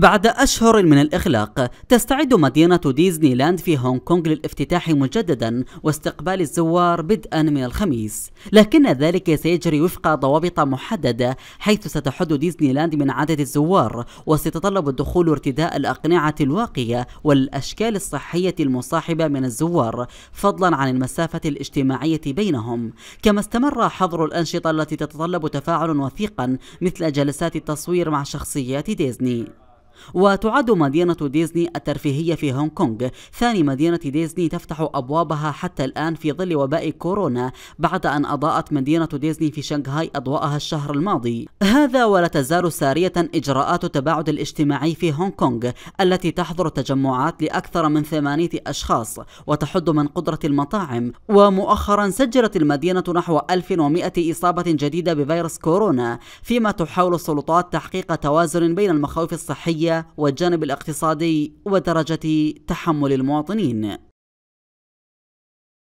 بعد أشهر من الإغلاق تستعد مدينة ديزني لاند في هونغ كونغ للافتتاح مجددا واستقبال الزوار بدءا من الخميس لكن ذلك سيجري وفق ضوابط محددة حيث ستحد ديزني لاند من عدد الزوار وستتطلب الدخول ارتداء الأقنعة الواقية والأشكال الصحية المصاحبة من الزوار فضلا عن المسافة الاجتماعية بينهم كما استمر حظر الأنشطة التي تتطلب تفاعل وثيقا مثل جلسات التصوير مع شخصيات ديزني وتعد مدينة ديزني الترفيهية في هونغ كونغ ثاني مدينة ديزني تفتح أبوابها حتى الآن في ظل وباء كورونا بعد أن أضاءت مدينة ديزني في شنغهاي أضواءها الشهر الماضي هذا ولا تزال سارية إجراءات التباعد الاجتماعي في هونغ كونغ التي تحظر تجمعات لأكثر من ثمانية أشخاص وتحد من قدرة المطاعم ومؤخرا سجلت المدينة نحو 1100 إصابة جديدة بفيروس كورونا فيما تحاول السلطات تحقيق توازن بين المخاوف الصحية والجانب الاقتصادي ودرجة تحمل المواطنين